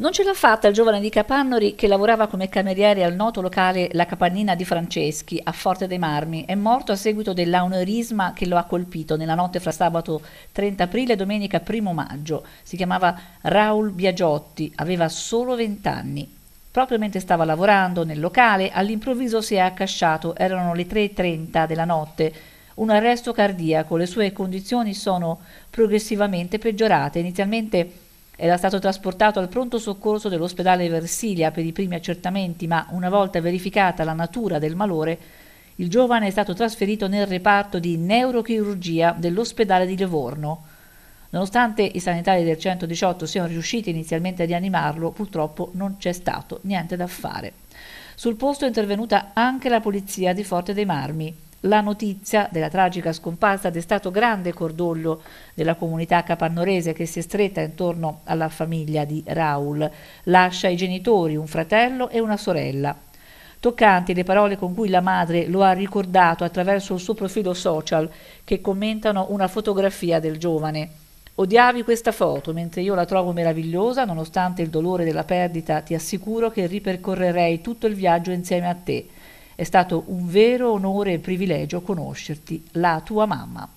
Non ce l'ha fatta il giovane di Capannori che lavorava come cameriere al noto locale La Capannina di Franceschi a Forte dei Marmi. È morto a seguito dell'aneurisma che lo ha colpito nella notte fra sabato 30 aprile e domenica 1 maggio. Si chiamava Raul Biagiotti, aveva solo 20 anni. Proprio mentre stava lavorando nel locale, all'improvviso si è accasciato. Erano le 3.30 della notte un arresto cardiaco. Le sue condizioni sono progressivamente peggiorate. Inizialmente era stato trasportato al pronto soccorso dell'ospedale Versilia per i primi accertamenti, ma una volta verificata la natura del malore, il giovane è stato trasferito nel reparto di neurochirurgia dell'ospedale di Livorno. Nonostante i sanitari del 118 siano riusciti inizialmente a rianimarlo, purtroppo non c'è stato niente da fare. Sul posto è intervenuta anche la polizia di Forte dei Marmi. La notizia della tragica scomparsa ha destato grande cordoglio della comunità capannorese che si è stretta intorno alla famiglia di Raul. Lascia i genitori, un fratello e una sorella. Toccanti le parole con cui la madre lo ha ricordato attraverso il suo profilo social che commentano una fotografia del giovane. Odiavi questa foto, mentre io la trovo meravigliosa, nonostante il dolore della perdita, ti assicuro che ripercorrerei tutto il viaggio insieme a te. È stato un vero onore e privilegio conoscerti, la tua mamma.